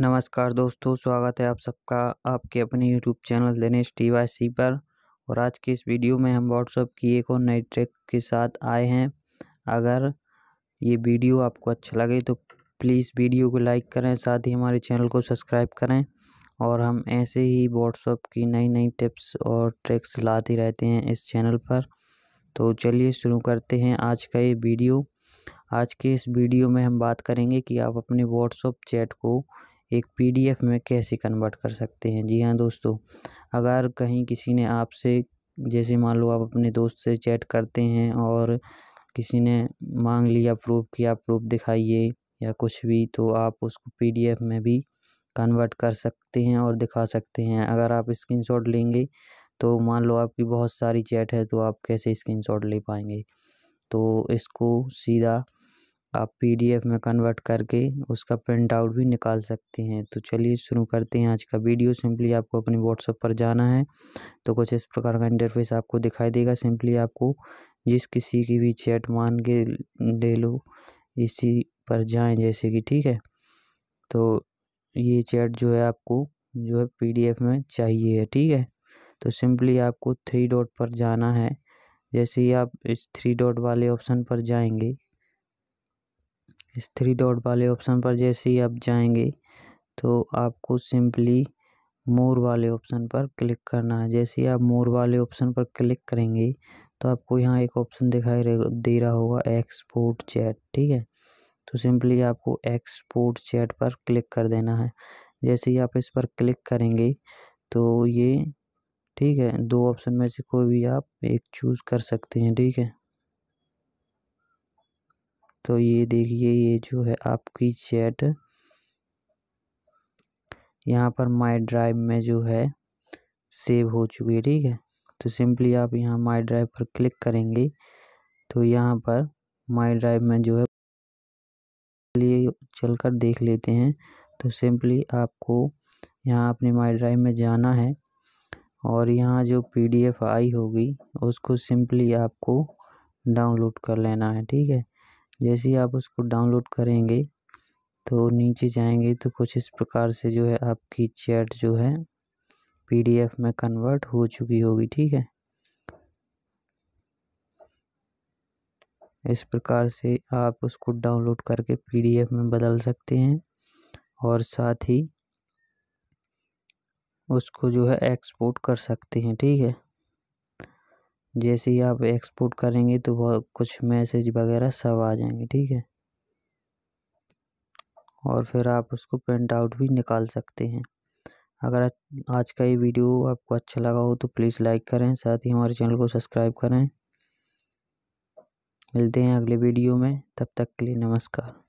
नमस्कार दोस्तों स्वागत है आप सबका आपके अपने YouTube channel Dinesh T Y C पर और आज की इस वीडियो में हम व्हाट्सअप की एक और नई ट्रिक के साथ आए हैं अगर ये वीडियो आपको अच्छा लगे तो प्लीज़ वीडियो को लाइक करें साथ ही हमारे चैनल को सब्सक्राइब करें और हम ऐसे ही व्हाट्सअप की नई नई टिप्स और ट्रिक्स लाते रहते हैं इस चैनल पर तो चलिए शुरू करते हैं आज का ये वीडियो आज के इस वीडियो में हम बात करेंगे कि आप अपने व्हाट्सअप चैट को एक पी डी एफ़ में कैसे कन्वर्ट कर सकते हैं जी हाँ दोस्तों अगर कहीं किसी ने आपसे जैसे मान लो आप अपने दोस्त से चैट करते हैं और किसी ने मांग लिया प्रूफ़ कि आप प्रूफ़ दिखाइए या कुछ भी तो आप उसको पी डी एफ़ में भी कन्वर्ट कर सकते हैं और दिखा सकते हैं अगर आप स्क्रीनशॉट लेंगे तो मान लो आपकी बहुत सारी चैट है तो आप कैसे स्क्रीनशॉट ले पाएंगे तो इसको सीधा आप पी डी एफ़ में कन्वर्ट करके उसका प्रिंट आउट भी निकाल सकते हैं तो चलिए शुरू करते हैं आज का वीडियो सिंपली आपको अपने व्हाट्सएप पर जाना है तो कुछ इस प्रकार का इंटरफेस आपको दिखाई देगा सिंपली आपको जिस किसी की भी चैट मान के ले लो इसी पर जाएं जैसे कि ठीक है तो ये चैट जो है आपको जो है पी में चाहिए है ठीक है तो सिंपली आपको थ्री डॉट पर जाना है जैसे ही आप इस थ्री डॉट वाले ऑप्शन पर जाएंगे इस थ्री डॉट वाले ऑप्शन पर जैसे ही आप जाएंगे तो आपको सिंपली मोर वाले ऑप्शन पर क्लिक करना है जैसे ही आप मोर वाले ऑप्शन पर क्लिक करेंगे तो आपको यहाँ एक ऑप्शन दिखाई दे रहा होगा एक्सपोर्ट चैट ठीक है तो सिंपली आपको एक्सपोर्ट चैट पर क्लिक कर देना है जैसे ही आप इस पर क्लिक करेंगे तो ये ठीक है दो ऑप्शन में से कोई भी आप एक चूज़ कर सकते हैं ठीक है तो ये देखिए ये जो है आपकी चैट यहाँ पर माई ड्राइव में जो है सेव हो चुकी है ठीक है तो सिंपली आप यहाँ माई ड्राइव पर क्लिक करेंगे तो यहाँ पर माई ड्राइव में जो है लिए चलकर देख लेते हैं तो सिंपली आपको यहाँ अपने माई ड्राइव में जाना है और यहाँ जो पीडीएफ आई होगी उसको सिंपली आपको डाउनलोड कर लेना है ठीक है जैसे ही आप उसको डाउनलोड करेंगे तो नीचे जाएंगे तो कुछ इस प्रकार से जो है आपकी चैट जो है पीडीएफ में कन्वर्ट हो चुकी होगी ठीक है इस प्रकार से आप उसको डाउनलोड करके पीडीएफ में बदल सकते हैं और साथ ही उसको जो है एक्सपोर्ट कर सकते हैं ठीक है जैसे ही आप एक्सपोर्ट करेंगे तो वह कुछ मैसेज वगैरह सब आ जाएंगे ठीक है और फिर आप उसको प्रिंट आउट भी निकाल सकते हैं अगर आज का ये वीडियो आपको अच्छा लगा हो तो प्लीज़ लाइक करें साथ ही हमारे चैनल को सब्सक्राइब करें मिलते हैं अगले वीडियो में तब तक के लिए नमस्कार